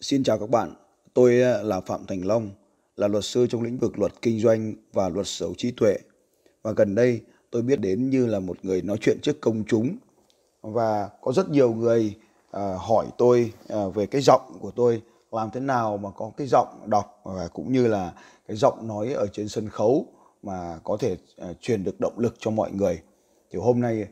Xin chào các bạn, tôi ờ, là Phạm Thành Long, là luật sư trong lĩnh vực luật kinh doanh và luật sở hữu trí tuệ. Và gần đây tôi biết đến như là một người nói chuyện trước công chúng và có rất nhiều người ờ, hỏi tôi ờ, về cái giọng của tôi làm thế nào mà có cái giọng đọc và cũng như là cái giọng nói ở trên sân khấu mà có thể truyền được động lực cho mọi người. Thì hôm nay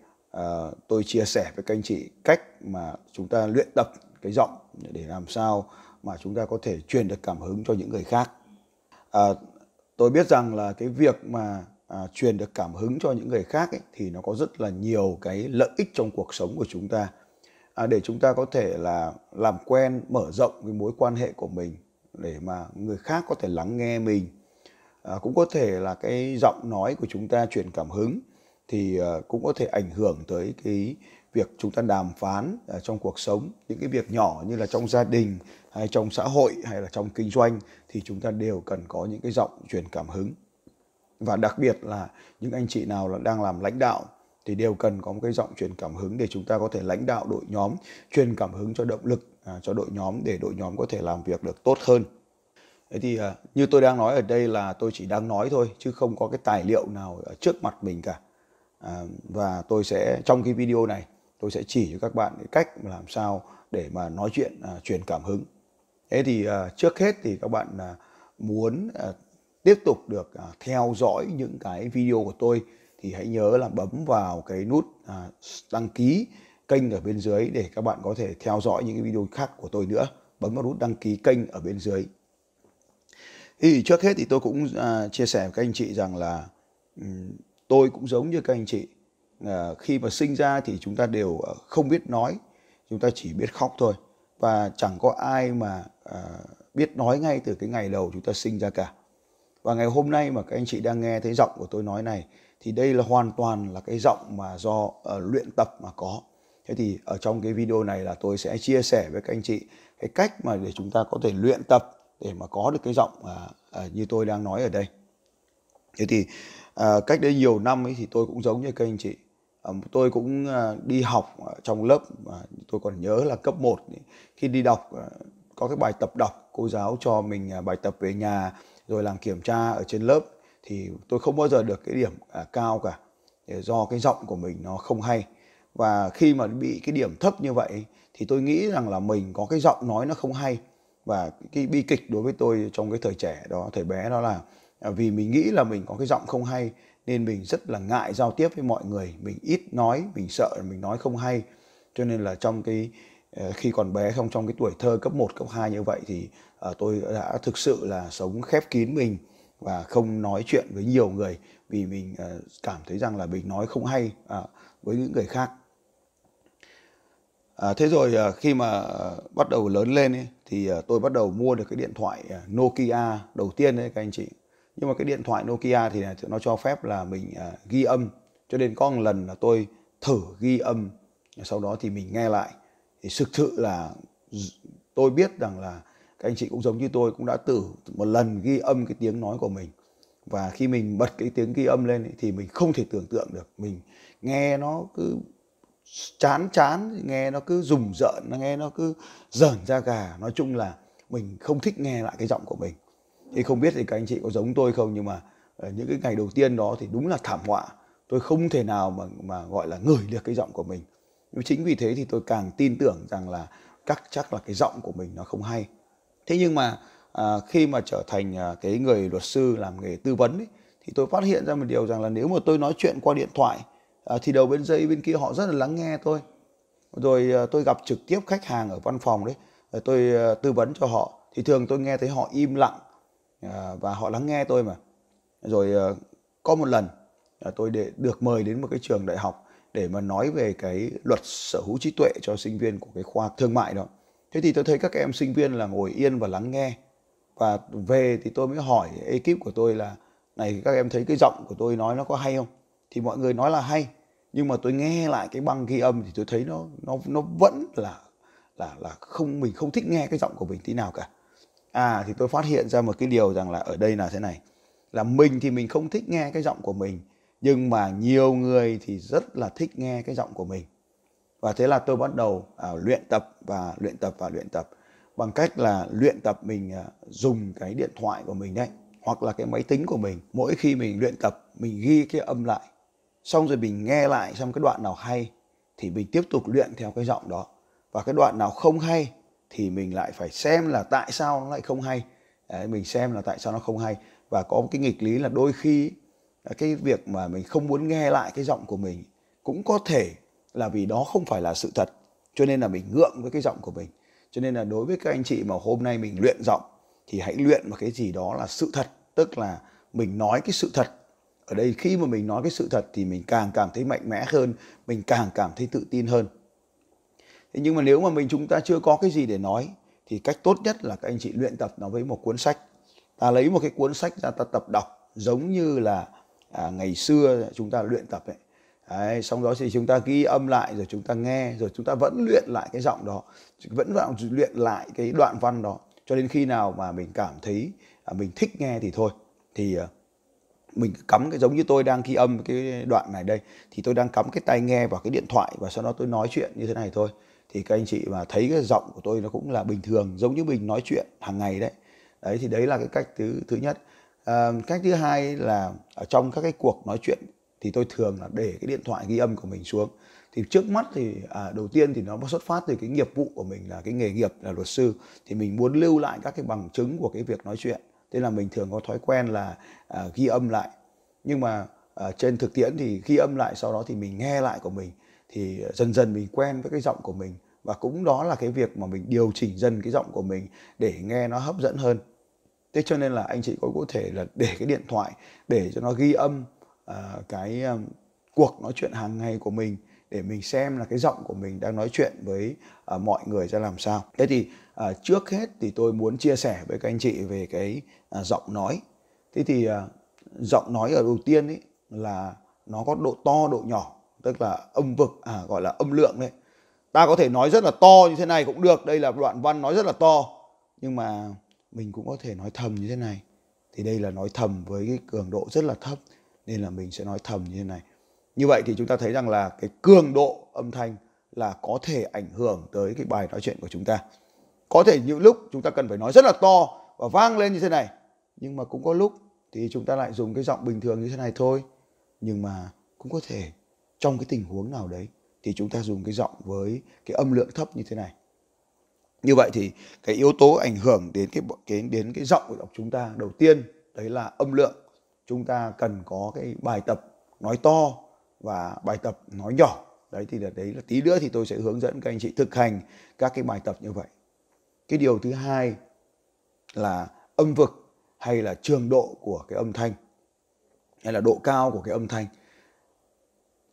tôi chia sẻ với các anh chị cách mà chúng ta luyện tập cái giọng để làm sao mà chúng ta có thể truyền được cảm hứng cho những người khác à, tôi biết rằng là cái việc mà à, truyền được cảm hứng cho những người khác ấy, thì nó có rất là nhiều cái lợi ích trong cuộc sống của chúng ta à, để chúng ta có thể là làm quen mở rộng cái mối quan hệ của mình để mà người khác có thể lắng nghe mình à, cũng có thể là cái giọng nói của chúng ta truyền cảm hứng thì à, cũng có thể ảnh hưởng tới cái việc chúng ta đàm phán à, trong cuộc sống những cái việc nhỏ như là trong gia đình hay trong xã hội hay là trong kinh doanh thì chúng ta đều cần có những cái giọng truyền cảm hứng và đặc biệt là những anh chị nào là đang làm lãnh đạo thì đều cần có một cái giọng truyền cảm hứng để chúng ta có thể lãnh đạo đội nhóm truyền cảm hứng cho động lực à, cho đội nhóm để đội nhóm có thể làm việc được tốt hơn thế thì à, như tôi đang nói ở đây là tôi chỉ đang nói thôi chứ không có cái tài liệu nào ở trước mặt mình cả à, và tôi sẽ trong cái video này tôi sẽ chỉ cho các bạn cái cách làm sao để mà nói chuyện à, truyền cảm hứng thế thì à, trước hết thì các bạn à, muốn à, tiếp tục được à, theo dõi những cái video của tôi thì hãy nhớ là bấm vào cái nút à, đăng ký kênh ở bên dưới để các bạn có thể theo dõi những cái video khác của tôi nữa bấm vào nút đăng ký kênh ở bên dưới thì trước hết thì tôi cũng à, chia sẻ với các anh chị rằng là um, tôi cũng giống như các anh chị à, khi mà sinh ra thì chúng ta đều ờ, không biết nói chúng ta chỉ biết khóc thôi và chẳng có ai mà à, biết nói ngay từ cái ngày đầu chúng ta sinh ra cả và ngày hôm nay mà các anh chị đang nghe thấy giọng của tôi nói này thì đây là hoàn toàn là cái giọng mà do uh, luyện tập mà có thế thì ở trong cái video này là tôi sẽ chia sẻ với các anh chị cái cách mà để chúng ta có thể luyện tập để mà có được cái giọng uh, uh, như tôi đang nói ở đây thế thì uh, cách đây nhiều năm ấy thì tôi cũng giống như các anh chị Ờ, tôi cũng ờ, đi học trong lớp tôi còn nhớ là cấp 1 khi đi đọc ờ, có cái bài tập đọc cô giáo cho mình bài tập về nhà rồi làm kiểm tra ở trên lớp thì tôi không bao giờ được cái điểm cao cả do cái giọng của mình nó không hay và khi mà bị cái điểm thấp như vậy thì tôi nghĩ rằng là mình có cái giọng nói nó không hay và cái bi kịch đối với tôi trong cái thời trẻ đó thời bé đó là vì mình nghĩ là mình có cái giọng không hay nên mình rất là ngại giao tiếp với mọi người mình ít nói mình sợ mình nói không hay cho nên là trong cái ờ, khi còn bé không trong cái tuổi thơ cấp 1, cấp 2 như vậy thì ờ, tôi đã thực sự là sống khép kín mình và không nói chuyện với nhiều người vì mình ờ, cảm thấy rằng là mình nói không hay với những người khác à, thế rồi khi mà bắt đầu lớn lên thì tôi bắt đầu mua được cái điện thoại Nokia đầu tiên đấy các anh chị nhưng mà cái điện thoại Nokia thì nó cho phép là mình à, ghi âm cho nên có một lần là tôi thử ghi âm sau đó thì mình nghe lại thì thực sự là tôi biết rằng là các anh chị cũng giống như tôi cũng đã thử một lần ghi âm cái tiếng nói của mình và khi mình bật cái tiếng ghi âm lên thì mình không thể tưởng tượng được mình nghe nó cứ chán chán nghe nó cứ rùng rợn nghe nó cứ dởn ra gà nói chung là mình không thích nghe lại cái giọng của mình thì không biết thì các anh chị có giống tôi không nhưng mà ờ, những cái ngày đầu tiên đó thì đúng là thảm họa tôi không thể nào mà mà gọi là ngửi được cái giọng của mình nhưng chính vì thế thì tôi càng tin tưởng rằng là chắc chắc là cái giọng của mình nó không hay thế nhưng mà à, khi mà trở thành à, cái người luật sư làm nghề tư vấn ấy, thì tôi phát hiện ra một điều rằng là nếu mà tôi nói chuyện qua điện thoại à, thì đầu bên dây bên kia họ rất là lắng nghe tôi rồi à, tôi gặp trực tiếp khách hàng ở văn phòng đấy à, tôi à, tư vấn cho họ thì thường tôi nghe thấy họ im lặng Ờ, và họ lắng nghe tôi mà rồi ờ, có một lần ờ, tôi để được mời đến một cái trường đại học để mà nói về cái luật sở hữu trí tuệ cho sinh viên của cái khoa thương mại đó thế thì tôi thấy các em sinh viên là ngồi yên và lắng nghe và về thì tôi mới hỏi ekip của tôi là này các em thấy cái giọng của tôi nói nó có hay không thì mọi người nói là hay nhưng mà tôi nghe lại cái băng ghi âm thì tôi thấy nó nó nó vẫn là là là không mình không thích nghe cái giọng của mình tí nào cả à thì tôi phát hiện ra một cái điều rằng là ở đây là thế này là mình thì mình không thích nghe cái giọng của mình nhưng mà nhiều người thì rất là thích nghe cái giọng của mình và thế là tôi bắt đầu à, luyện tập và luyện tập và luyện tập bằng cách là luyện tập mình à, dùng cái điện thoại của mình đấy hoặc là cái máy tính của mình mỗi khi mình luyện tập mình ghi cái âm lại xong rồi mình nghe lại xem cái đoạn nào hay thì mình tiếp tục luyện theo cái giọng đó và cái đoạn nào không hay thì mình lại phải xem là tại sao nó lại không hay Đấy, mình xem là tại sao nó không hay và có một cái nghịch lý là đôi khi à, cái việc mà mình không muốn nghe lại cái giọng của mình cũng có thể là vì đó không phải là sự thật cho nên là mình ngượng với cái giọng của mình cho nên là đối với các anh chị mà hôm nay mình luyện giọng thì hãy luyện một cái gì đó là sự thật tức là mình nói cái sự thật ở đây khi mà mình nói cái sự thật thì mình càng cảm thấy mạnh mẽ hơn mình càng cảm thấy tự tin hơn thế nhưng mà nếu mà mình chúng ta chưa có cái gì để nói thì cách tốt nhất là các anh chị luyện tập nó với một cuốn sách ta lấy một cái cuốn sách ra ta tập đọc giống như là à, ngày xưa chúng ta luyện tập ấy Đấy, xong đó thì chúng ta ghi âm lại rồi chúng ta nghe rồi chúng ta vẫn luyện lại cái giọng đó vẫn luyện lại cái đoạn văn đó cho đến khi nào mà mình cảm thấy à, mình thích nghe thì thôi thì à, mình cắm cái giống như tôi đang ghi âm cái đoạn này đây thì tôi đang cắm cái tai nghe vào cái điện thoại và sau đó tôi nói chuyện như thế này thôi thì các anh chị mà thấy cái giọng của tôi nó cũng là bình thường giống như mình nói chuyện hàng ngày đấy đấy thì đấy là cái cách thứ thứ nhất à, cách thứ hai là ở trong các cái cuộc nói chuyện thì tôi thường là để cái điện thoại ghi âm của mình xuống thì trước mắt thì à, đầu tiên thì nó xuất phát từ cái nghiệp vụ của mình là cái nghề nghiệp là luật sư thì mình muốn lưu lại các cái bằng chứng của cái việc nói chuyện thế là mình thường có thói quen là à, ghi âm lại nhưng mà à, trên thực tiễn thì ghi âm lại sau đó thì mình nghe lại của mình thì dần dần mình quen với cái giọng của mình và cũng đó là cái việc mà mình điều chỉnh dần cái giọng của mình để nghe nó hấp dẫn hơn thế cho nên là anh chị có thể là để cái điện thoại để cho nó ghi âm uh, cái um, cuộc nói chuyện hàng ngày của mình để mình xem là cái giọng của mình đang nói chuyện với uh, mọi người ra làm sao thế thì uh, trước hết thì tôi muốn chia sẻ với các anh chị về cái uh, giọng nói thế thì uh, giọng nói ở đầu tiên ấy là nó có độ to độ nhỏ tức là âm vực à, gọi là âm lượng đấy ta có thể nói rất là to như thế này cũng được đây là đoạn văn nói rất là to nhưng mà mình cũng có thể nói thầm như thế này thì đây là nói thầm với cái cường độ rất là thấp nên là mình sẽ nói thầm như thế này như vậy thì chúng ta thấy rằng là cái cường độ âm thanh là có thể ảnh hưởng tới cái bài nói chuyện của chúng ta có thể những lúc chúng ta cần phải nói rất là to và vang lên như thế này nhưng mà cũng có lúc thì chúng ta lại dùng cái giọng bình thường như thế này thôi nhưng mà cũng có thể trong cái tình huống nào đấy thì chúng ta dùng cái giọng với cái âm lượng thấp như thế này như vậy thì cái yếu tố ảnh hưởng đến cái cái đến cái giọng của chúng ta đầu tiên đấy là âm lượng chúng ta cần có cái bài tập nói to và bài tập nói nhỏ đấy thì là đấy là tí nữa thì tôi sẽ hướng dẫn các anh chị thực hành các cái bài tập như vậy cái điều thứ hai là âm vực hay là trường độ của cái âm thanh hay là độ cao của cái âm thanh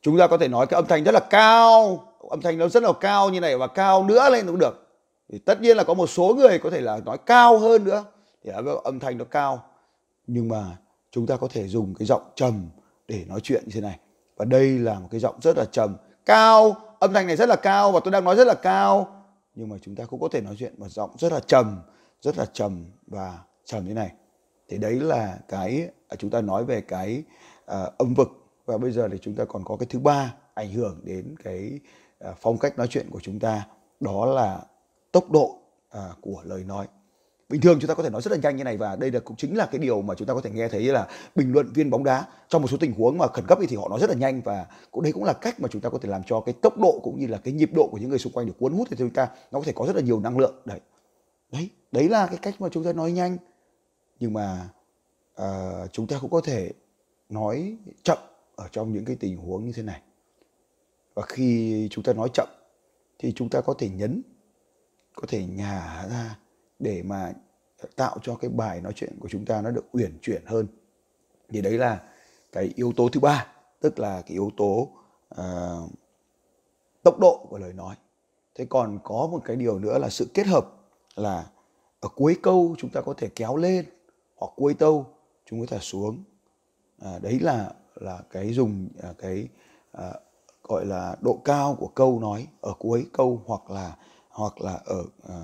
chúng ta có thể nói cái âm thanh rất là cao âm thanh nó rất là cao như này và cao nữa lên cũng được thì tất nhiên là có một số người có thể là nói cao hơn nữa thì âm thanh nó cao nhưng mà chúng ta có thể dùng cái giọng trầm để nói chuyện như thế này và đây là một cái giọng rất là trầm cao âm thanh này rất là cao và tôi đang nói rất là cao nhưng mà chúng ta cũng có thể nói chuyện bằng giọng rất là trầm rất là trầm và trầm như này thì đấy là cái à, chúng ta nói về cái uh, âm vực và bây giờ thì chúng ta còn có cái thứ ba ảnh hưởng đến cái à, phong cách nói chuyện của chúng ta đó là tốc độ à, của lời nói bình thường chúng ta có thể nói rất là nhanh như này và đây là cũng chính là cái điều mà chúng ta có thể nghe thấy là bình luận viên bóng đá trong một số tình huống mà khẩn cấp thì họ nói rất là nhanh và cũng đây cũng là cách mà chúng ta có thể làm cho cái tốc độ cũng như là cái nhịp độ của những người xung quanh được cuốn hút thì chúng ta nó có thể có rất là nhiều năng lượng đấy đấy đấy là cái cách mà chúng ta nói nhanh nhưng mà uh, chúng ta cũng có thể nói chậm ở trong những cái tình huống như thế này và khi chúng ta nói chậm thì chúng ta có thể nhấn có thể nhả ra để mà tạo cho cái bài nói chuyện của chúng ta nó được uyển chuyển hơn thì đấy là cái yếu tố thứ ba tức là cái yếu tố uh, tốc độ của lời nói thế còn có một cái điều nữa là sự kết hợp là ở cuối câu chúng ta có thể kéo lên hoặc cuối câu chúng ta xuống à, đấy là là cái dùng à, cái à, gọi là độ cao của câu nói ở cuối câu hoặc là hoặc là ở à,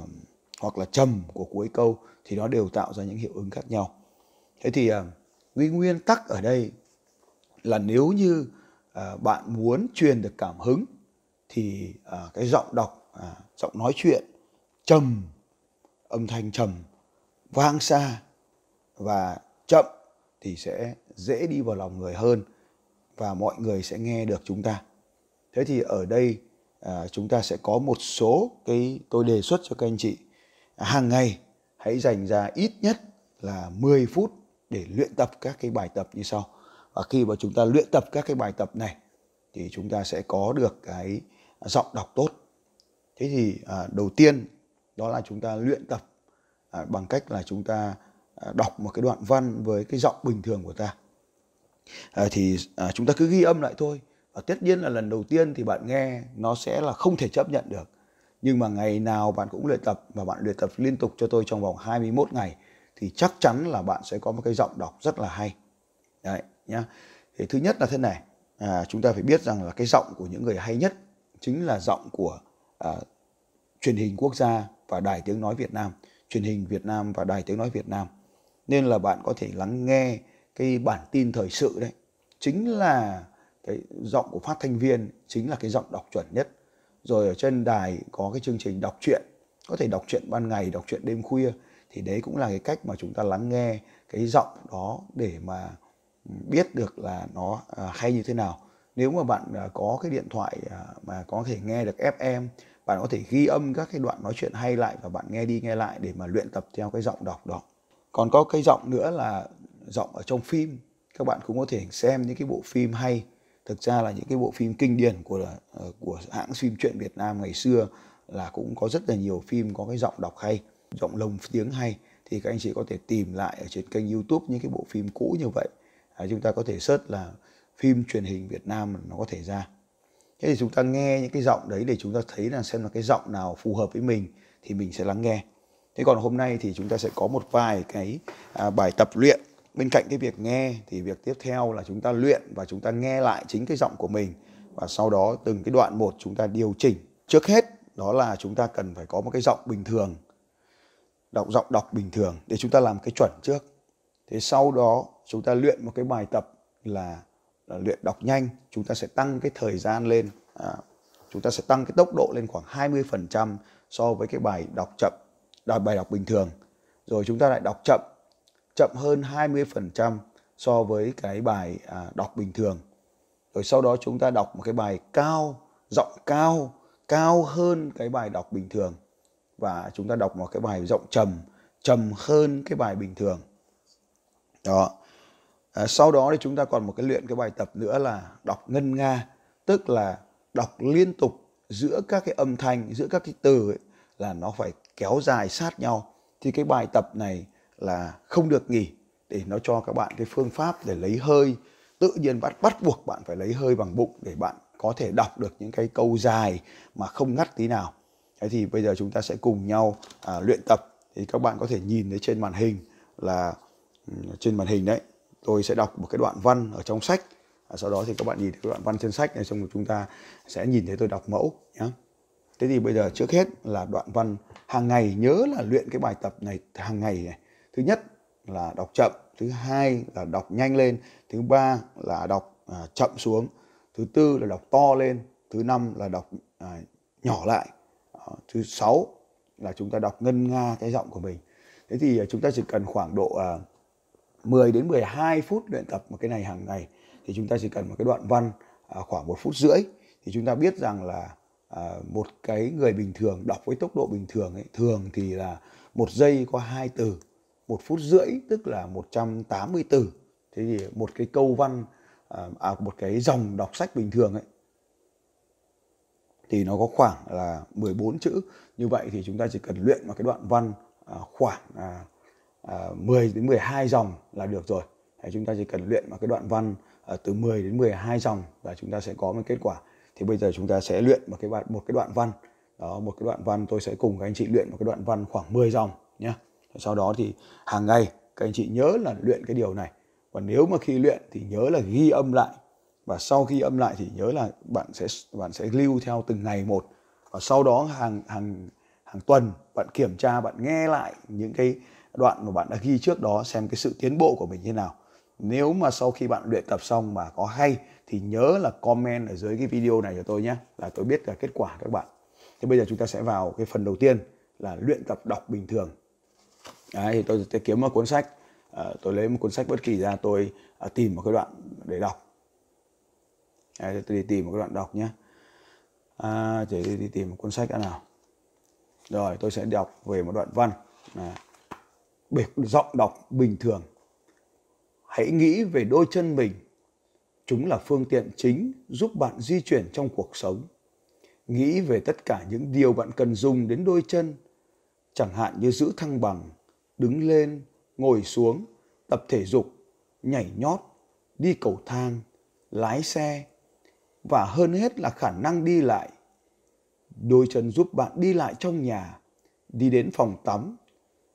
hoặc là trầm của cuối câu thì nó đều tạo ra những hiệu ứng khác nhau. Thế thì à, nguyên nguyên tắc ở đây là nếu như à, bạn muốn truyền được cảm hứng thì à, cái giọng đọc à, giọng nói chuyện trầm âm thanh trầm vang xa và chậm thì sẽ dễ đi vào lòng người hơn và mọi người sẽ nghe được chúng ta thế thì ở đây à, chúng ta sẽ có một số cái tôi đề xuất cho các anh chị à, hàng ngày hãy dành ra ít nhất là 10 phút để luyện tập các cái bài tập như sau và khi mà chúng ta luyện tập các cái bài tập này thì chúng ta sẽ có được cái giọng đọc tốt thế thì à, đầu tiên đó là chúng ta luyện tập à, bằng cách là chúng ta à, đọc một cái đoạn văn với cái giọng bình thường của ta à, thì à, chúng ta cứ ghi âm lại thôi và tất nhiên là lần đầu tiên thì bạn nghe nó sẽ là không thể chấp nhận được nhưng mà ngày nào bạn cũng luyện tập và bạn luyện tập liên tục cho tôi trong vòng 21 ngày thì chắc chắn là bạn sẽ có một cái giọng đọc rất là hay đấy nhá thì thứ nhất là thế này à, chúng ta phải biết rằng là cái giọng của những người hay nhất chính là giọng của à, truyền hình quốc gia và đài tiếng nói Việt Nam truyền hình Việt Nam và đài tiếng nói Việt Nam nên là bạn có thể lắng nghe cái bản tin thời sự đấy chính là cái giọng của phát thanh viên chính là cái giọng đọc chuẩn nhất rồi ở trên đài có cái chương trình đọc truyện có thể đọc truyện ban ngày đọc truyện đêm khuya thì đấy cũng là cái cách mà chúng ta lắng nghe cái giọng đó để mà biết được là nó à, hay như thế nào nếu mà bạn à, có cái điện thoại à, mà có thể nghe được fm bạn có thể ghi âm các cái đoạn nói chuyện hay lại và bạn nghe đi nghe lại để mà luyện tập theo cái giọng đọc đó còn có cái giọng nữa là giọng ở trong phim các bạn cũng có thể xem những cái bộ phim hay thực ra là những cái bộ phim kinh điển của ờ, của hãng phim truyện Việt Nam ngày xưa là cũng có rất là nhiều phim có cái giọng đọc hay giọng lồng tiếng hay thì các anh chị có thể tìm lại ở trên kênh YouTube những cái bộ phim cũ như vậy à, chúng ta có thể search là phim truyền hình Việt Nam nó có thể ra thế thì chúng ta nghe những cái giọng đấy để chúng ta thấy là xem là cái giọng nào phù hợp với mình thì mình sẽ lắng nghe thế còn hôm nay thì chúng ta sẽ có một vài cái à, bài tập luyện bên cạnh cái việc nghe thì việc tiếp theo là chúng ta luyện và chúng ta nghe lại chính cái giọng của mình và sau đó từng cái đoạn một chúng ta điều chỉnh trước hết đó là chúng ta cần phải có một cái giọng bình thường đọc giọng đọc bình thường để chúng ta làm cái chuẩn trước thế sau đó chúng ta luyện một cái bài tập là, là luyện đọc nhanh chúng ta sẽ tăng cái thời gian lên à, chúng ta sẽ tăng cái tốc độ lên khoảng 20% so với cái bài đọc chậm đọc bài đọc bình thường rồi chúng ta lại đọc chậm chậm hơn 20% so với cái bài à, đọc bình thường. Rồi sau đó chúng ta đọc một cái bài cao, giọng cao, cao hơn cái bài đọc bình thường và chúng ta đọc một cái bài giọng trầm, trầm hơn cái bài bình thường. Đó. À, sau đó thì chúng ta còn một cái luyện cái bài tập nữa là đọc ngân nga, tức là đọc liên tục giữa các cái âm thanh, giữa các cái từ ấy, là nó phải kéo dài sát nhau. Thì cái bài tập này là không được nghỉ để nó cho các bạn cái phương pháp để lấy hơi tự nhiên bắt bắt buộc bạn phải lấy hơi bằng bụng để bạn có thể đọc được những cái câu dài mà không ngắt tí nào thế thì bây giờ chúng ta sẽ cùng nhau à, luyện tập thì các bạn có thể nhìn thấy trên màn hình là ừ, trên màn hình đấy tôi sẽ đọc một cái đoạn văn ở trong sách à, sau đó thì các bạn nhìn cái đoạn văn trên sách này xong rồi chúng ta sẽ nhìn thấy tôi đọc mẫu nhé thế thì bây giờ trước hết là đoạn văn hàng ngày nhớ là luyện cái bài tập này hàng ngày này thứ nhất là đọc chậm thứ hai là đọc nhanh lên thứ ba là đọc à, chậm xuống thứ tư là đọc to lên thứ năm là đọc à, nhỏ lại à, thứ sáu là chúng ta đọc ngân nga cái giọng của mình thế thì à, chúng ta chỉ cần khoảng độ à, 10 đến 12 phút luyện tập một cái này hàng ngày thì chúng ta chỉ cần một cái đoạn văn à, khoảng một phút rưỡi thì chúng ta biết rằng là à, một cái người bình thường đọc với tốc độ bình thường ấy, thường thì là một giây có hai từ một phút rưỡi tức là 180 từ thế thì một cái câu văn à, à, một cái dòng đọc sách bình thường ấy thì nó có khoảng là 14 chữ như vậy thì chúng ta chỉ cần luyện một cái đoạn văn à, khoảng à, à, 10 đến 12 dòng là được rồi Đấy, chúng ta chỉ cần luyện một cái đoạn văn à, từ 10 đến 12 dòng và chúng ta sẽ có một kết quả thì bây giờ chúng ta sẽ luyện một cái một cái đoạn văn đó một cái đoạn văn tôi sẽ cùng các anh chị luyện một cái đoạn văn khoảng 10 dòng nhé sau đó thì hàng ngày các anh chị nhớ là luyện cái điều này và nếu mà khi luyện thì nhớ là ghi âm lại và sau khi âm lại thì nhớ là bạn sẽ bạn sẽ lưu theo từng ngày một và sau đó hàng hàng hàng tuần bạn kiểm tra bạn nghe lại những cái đoạn mà bạn đã ghi trước đó xem cái sự tiến bộ của mình như nào nếu mà sau khi bạn luyện tập xong mà có hay thì nhớ là comment ở dưới cái video này cho tôi nhé là tôi biết là kết quả các bạn thì bây giờ chúng ta sẽ vào cái phần đầu tiên là luyện tập đọc bình thường Đấy, thì tôi sẽ kiếm một cuốn sách à, tôi lấy một cuốn sách bất kỳ ra tôi à, tìm một cái đoạn để đọc Đấy, tôi đi tìm một cái đoạn đọc nhé à, để đi, đi tìm một cuốn sách đã nào rồi tôi sẽ đọc về một đoạn văn à, bể giọng đọc bình thường hãy nghĩ về đôi chân mình chúng là phương tiện chính giúp bạn di chuyển trong cuộc sống nghĩ về tất cả những điều bạn cần dùng đến đôi chân chẳng hạn như giữ thăng bằng đứng lên, ngồi xuống, tập thể dục, nhảy nhót, đi cầu thang, lái xe và hơn hết là khả năng đi lại. Đôi chân giúp bạn đi lại trong nhà, đi đến phòng tắm,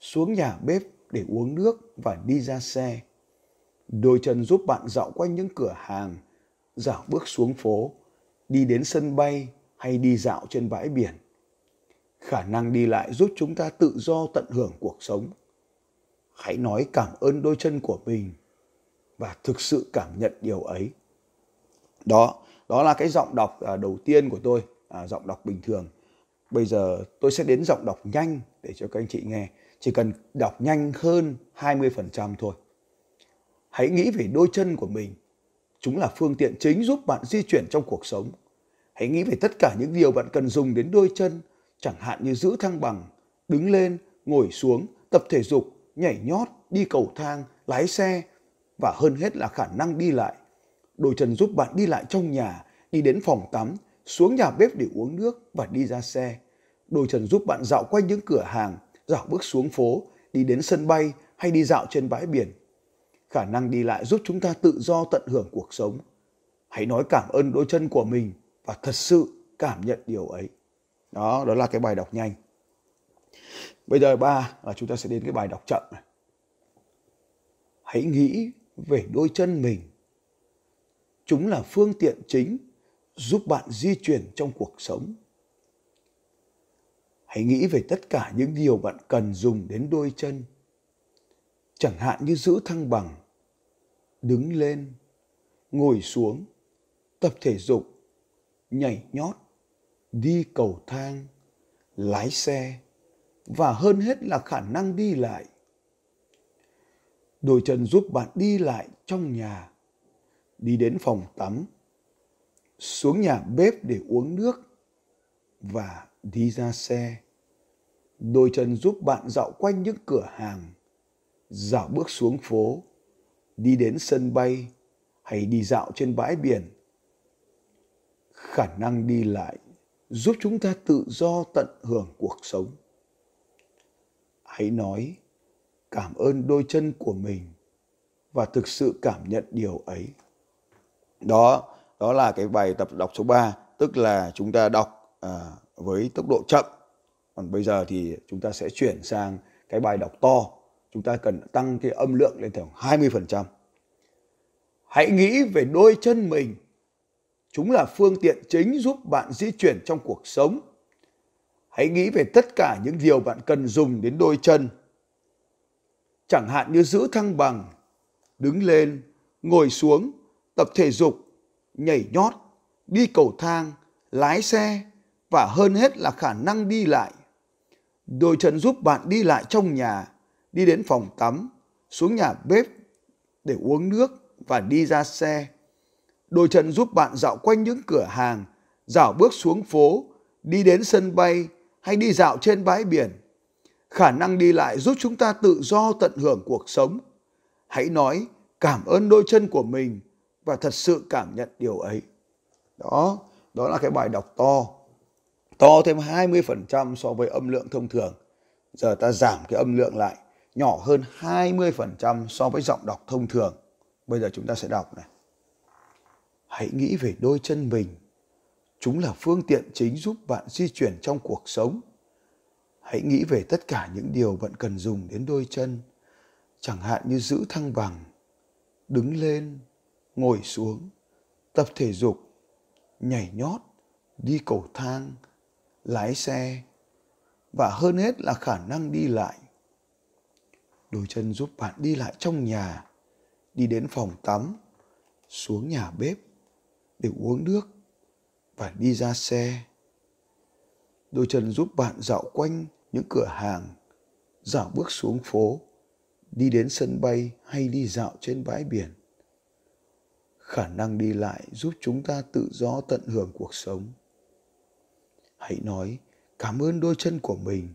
xuống nhà bếp để uống nước và đi ra xe. Đôi chân giúp bạn dạo quanh những cửa hàng, dạo bước xuống phố, đi đến sân bay hay đi dạo trên bãi biển. Khả năng đi lại giúp chúng ta tự do tận hưởng cuộc sống Hãy nói cảm ơn đôi chân của mình và thực sự cảm nhận điều ấy. Đó, đó là cái giọng đọc à, đầu tiên của tôi, à, giọng đọc bình thường. Bây giờ tôi sẽ đến giọng đọc nhanh để cho các anh chị nghe. Chỉ cần đọc nhanh hơn 20% thôi. Hãy nghĩ về đôi chân của mình. Chúng là phương tiện chính giúp bạn di chuyển trong cuộc sống. Hãy nghĩ về tất cả những điều bạn cần dùng đến đôi chân, chẳng hạn như giữ thăng bằng, đứng lên, ngồi xuống, tập thể dục, nhảy nhót, đi cầu thang, lái xe và hơn hết là khả năng đi lại. Đôi chân giúp bạn đi lại trong nhà, đi đến phòng tắm, xuống nhà bếp để uống nước và đi ra xe. Đôi chân giúp bạn dạo quanh những cửa hàng, dạo bước xuống phố, đi đến sân bay hay đi dạo trên bãi biển. Khả năng đi lại giúp chúng ta tự do tận hưởng cuộc sống. Hãy nói cảm ơn đôi chân của mình và thật sự cảm nhận điều ấy. Đó, đó là cái bài đọc nhanh. Bây giờ ba là chúng ta sẽ đến cái bài đọc chậm này. Hãy nghĩ về đôi chân mình. Chúng là phương tiện chính giúp bạn di chuyển trong cuộc sống. Hãy nghĩ về tất cả những điều bạn cần dùng đến đôi chân. Chẳng hạn như giữ thăng bằng, đứng lên, ngồi xuống, tập thể dục, nhảy nhót, đi cầu thang, lái xe và hơn hết là khả năng đi lại. Đôi chân giúp bạn đi lại trong nhà, đi đến phòng tắm, xuống nhà bếp để uống nước và đi ra xe. Đôi chân giúp bạn dạo quanh những cửa hàng, dạo bước xuống phố, đi đến sân bay hay đi dạo trên bãi biển. Khả năng đi lại giúp chúng ta tự do tận hưởng cuộc sống hãy nói cảm ơn đôi chân của mình và thực sự cảm nhận điều ấy. Đó, đó là cái bài tập đọc số 3, tức là chúng ta đọc à, với tốc độ chậm. Còn bây giờ thì chúng ta sẽ chuyển sang cái bài đọc to. Chúng ta cần tăng cái âm lượng lên khoảng 20%. Hãy nghĩ về đôi chân mình. Chúng là phương tiện chính giúp bạn di chuyển trong cuộc sống Hãy nghĩ về tất cả những điều bạn cần dùng đến đôi chân. Chẳng hạn như giữ thăng bằng, đứng lên, ngồi xuống, tập thể dục, nhảy nhót, đi cầu thang, lái xe và hơn hết là khả năng đi lại. Đôi chân giúp bạn đi lại trong nhà, đi đến phòng tắm, xuống nhà bếp để uống nước và đi ra xe. Đôi chân giúp bạn dạo quanh những cửa hàng, dạo bước xuống phố, đi đến sân bay hay đi dạo trên bãi biển. Khả năng đi lại giúp chúng ta tự do tận hưởng cuộc sống. Hãy nói cảm ơn đôi chân của mình và thật sự cảm nhận điều ấy. Đó, đó là cái bài đọc to. To thêm 20% so với âm lượng thông thường. Giờ ta giảm cái âm lượng lại, nhỏ hơn 20% so với giọng đọc thông thường. Bây giờ chúng ta sẽ đọc này. Hãy nghĩ về đôi chân mình Chúng là phương tiện chính giúp bạn di chuyển trong cuộc sống. Hãy nghĩ về tất cả những điều bạn cần dùng đến đôi chân, chẳng hạn như giữ thăng bằng, đứng lên, ngồi xuống, tập thể dục, nhảy nhót, đi cầu thang, lái xe và hơn hết là khả năng đi lại. Đôi chân giúp bạn đi lại trong nhà, đi đến phòng tắm, xuống nhà bếp để uống nước và đi ra xe. Đôi chân giúp bạn dạo quanh những cửa hàng, dạo bước xuống phố, đi đến sân bay hay đi dạo trên bãi biển. Khả năng đi lại giúp chúng ta tự do tận hưởng cuộc sống. Hãy nói cảm ơn đôi chân của mình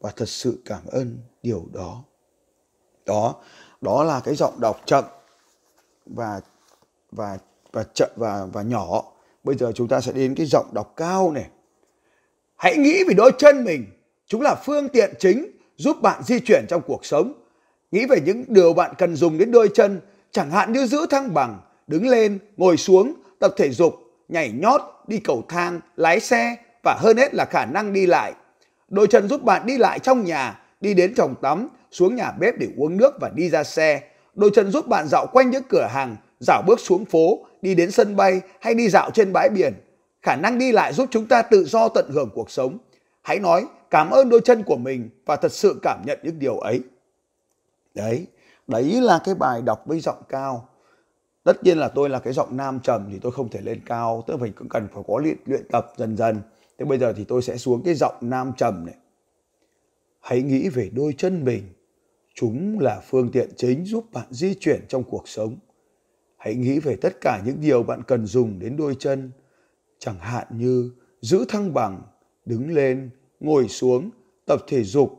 và thật sự cảm ơn điều đó. Đó, đó là cái giọng đọc chậm và và và chậm và và nhỏ Bây giờ chúng ta sẽ đến cái giọng đọc cao này. Hãy nghĩ về đôi chân mình. Chúng là phương tiện chính giúp bạn di chuyển trong cuộc sống. Nghĩ về những điều bạn cần dùng đến đôi chân, chẳng hạn như giữ thăng bằng, đứng lên, ngồi xuống, tập thể dục, nhảy nhót, đi cầu thang, lái xe và hơn hết là khả năng đi lại. Đôi chân giúp bạn đi lại trong nhà, đi đến phòng tắm, xuống nhà bếp để uống nước và đi ra xe. Đôi chân giúp bạn dạo quanh những cửa hàng, dạo bước xuống phố, đi đến sân bay hay đi dạo trên bãi biển. Khả năng đi lại giúp chúng ta tự do tận hưởng cuộc sống. Hãy nói cảm ơn đôi chân của mình và thật sự cảm nhận những điều ấy. Đấy, đấy là cái bài đọc với giọng cao. Tất nhiên là tôi là cái giọng nam trầm thì tôi không thể lên cao, tức là mình cũng cần phải có luyện luyện tập dần dần. Thế bây giờ thì tôi sẽ xuống cái giọng nam trầm này. Hãy nghĩ về đôi chân mình. Chúng là phương tiện chính giúp bạn di chuyển trong cuộc sống. Hãy nghĩ về tất cả những điều bạn cần dùng đến đôi chân, chẳng hạn như giữ thăng bằng, đứng lên, ngồi xuống, tập thể dục,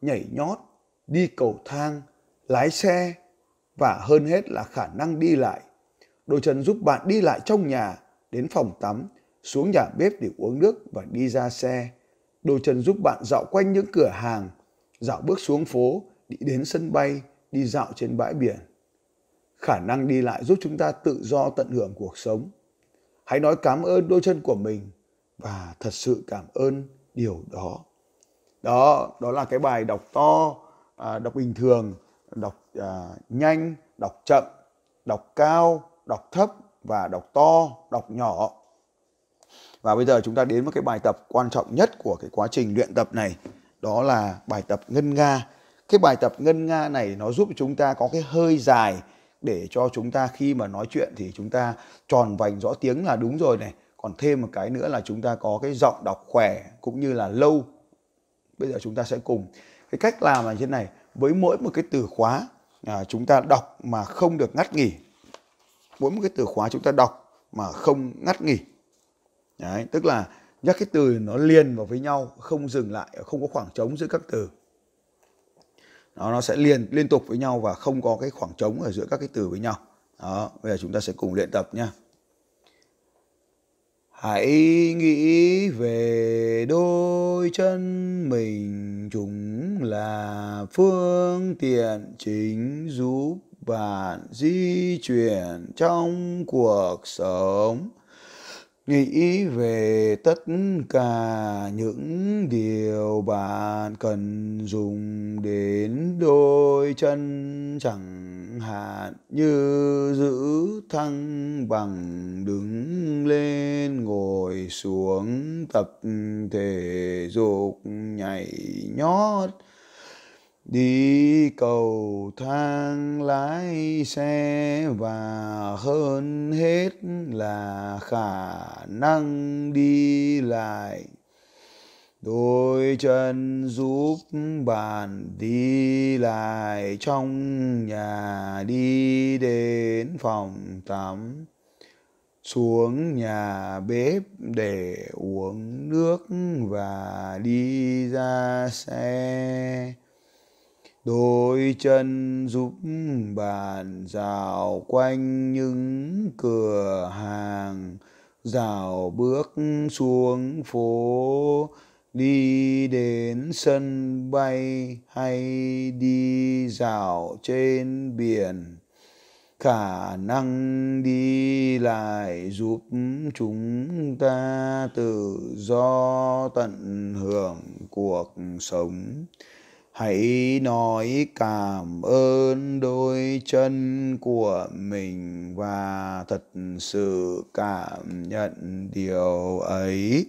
nhảy nhót, đi cầu thang, lái xe và hơn hết là khả năng đi lại. Đôi chân giúp bạn đi lại trong nhà, đến phòng tắm, xuống nhà bếp để uống nước và đi ra xe. Đôi chân giúp bạn dạo quanh những cửa hàng, dạo bước xuống phố, đi đến sân bay, đi dạo trên bãi biển khả năng đi lại giúp chúng ta tự do tận hưởng cuộc sống. Hãy nói cảm ơn đôi chân của mình và thật sự cảm ơn điều đó. Đó, đó là cái bài đọc to, à, đọc bình thường, đọc à, nhanh, đọc chậm, đọc cao, đọc thấp và đọc to, đọc nhỏ. Và bây giờ chúng ta đến với cái bài tập quan trọng nhất của cái quá trình luyện tập này, đó là bài tập ngân nga. Cái bài tập ngân nga này nó giúp chúng ta có cái hơi dài để cho chúng ta khi mà nói chuyện thì chúng ta tròn vành rõ tiếng là đúng rồi này còn thêm một cái nữa là chúng ta có cái giọng đọc khỏe cũng như là lâu bây giờ chúng ta sẽ cùng cái cách làm là như thế này với mỗi một cái từ khóa à, chúng ta đọc mà không được ngắt nghỉ mỗi một cái từ khóa chúng ta đọc mà không ngắt nghỉ Đấy, tức là các cái từ nó liền vào với nhau không dừng lại không có khoảng trống giữa các từ nó nó sẽ liên liên tục với nhau và không có cái khoảng trống ở giữa các cái từ với nhau đó bây giờ chúng ta sẽ cùng luyện tập nhé hãy nghĩ về đôi chân mình chúng là phương tiện chính giúp bạn di chuyển trong cuộc sống nghĩ về tất cả những điều bạn cần dùng đến đôi chân chẳng hạn như giữ thăng bằng đứng lên ngồi xuống tập thể dục nhảy nhót đi cầu thang lái xe và hơn hết là khả năng đi lại đôi chân giúp bạn đi lại trong nhà đi đến phòng tắm xuống nhà bếp để uống nước và đi ra xe Đôi chân giúp bạn dạo quanh những cửa hàng, dạo bước xuống phố, đi đến sân bay hay đi dạo trên biển. Khả năng đi lại giúp chúng ta tự do tận hưởng cuộc sống hãy nói cảm ơn đôi chân của mình và thật sự cảm nhận điều ấy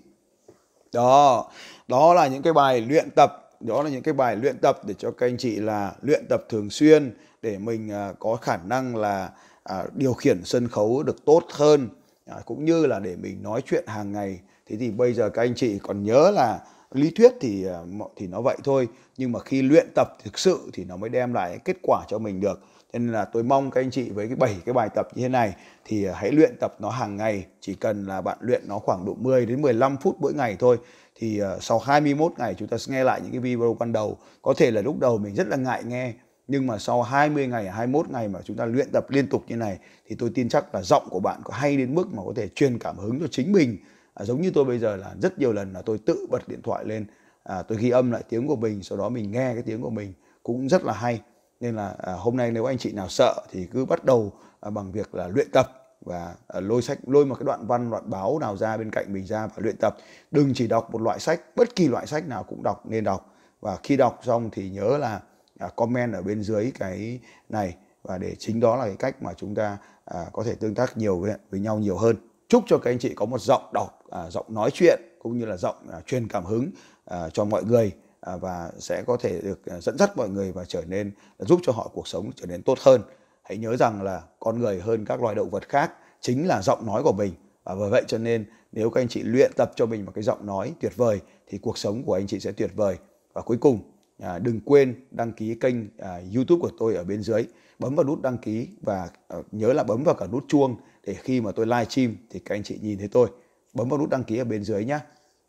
đó đó là những cái bài luyện tập đó là những cái bài luyện tập để cho các anh chị là luyện tập thường xuyên để mình à, có khả năng là à, điều khiển sân khấu được tốt hơn à, cũng như là để mình nói chuyện hàng ngày thế thì bây giờ các anh chị còn nhớ là lý thuyết thì ờ, thì nó vậy thôi nhưng mà khi luyện tập thực sự thì nó mới đem lại kết quả cho mình được nên là tôi mong các anh chị với cái bảy cái bài tập như thế này thì ờ, hãy luyện tập nó hàng ngày chỉ cần là bạn luyện nó khoảng độ 10 đến 15 phút mỗi ngày thôi thì ờ, sau 21 ngày chúng ta sẽ nghe lại những cái video ban đầu có thể là lúc đầu mình rất là ngại nghe nhưng mà sau 20 ngày 21 ngày mà chúng ta luyện tập liên tục như này thì tôi tin chắc là giọng của bạn có hay đến mức mà có thể truyền cảm hứng cho chính mình à, giống như tôi bây giờ là rất nhiều lần là tôi tự bật điện thoại lên à, tôi ghi âm lại tiếng của mình sau đó mình nghe cái tiếng của mình cũng rất là hay nên là à, hôm nay nếu anh chị nào sợ thì cứ bắt đầu à, bằng việc là luyện tập và à, lôi sách lôi một cái đoạn văn đoạn báo nào ra bên cạnh mình ra và luyện tập đừng chỉ đọc một loại sách bất kỳ loại sách nào cũng đọc nên đọc và khi đọc xong thì nhớ là à, comment ở bên dưới cái này và để chính đó là cái cách mà chúng ta à, có thể tương tác nhiều với, với nhau nhiều hơn chúc cho các anh chị có một giọng đọc à, giọng nói chuyện cũng như là giọng à, truyền cảm hứng à, cho mọi người à, và sẽ có thể được à, dẫn dắt mọi người và trở nên giúp cho họ cuộc sống trở nên tốt hơn hãy nhớ rằng là con người hơn các loài động vật khác chính là giọng nói của mình và bởi vậy cho nên nếu các anh chị luyện tập cho mình một cái giọng nói tuyệt vời thì cuộc sống của anh chị sẽ tuyệt vời và cuối cùng à, đừng quên đăng ký kênh à, youtube của tôi ở bên dưới bấm vào nút đăng ký và à, nhớ là bấm vào cả nút chuông để khi mà tôi live stream thì các anh chị nhìn thấy tôi bấm vào nút đăng ký ở bên dưới nhé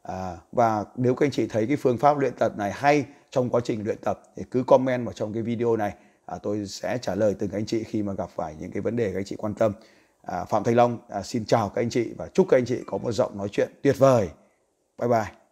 à, và nếu các anh chị thấy cái phương pháp luyện tập này hay trong quá trình luyện tập thì cứ comment vào trong cái video này à, tôi sẽ trả lời từng anh chị khi mà gặp phải những cái vấn đề các anh chị quan tâm à, phạm thanh long à, xin chào các anh chị và chúc các anh chị có một giọng nói chuyện tuyệt vời bye bye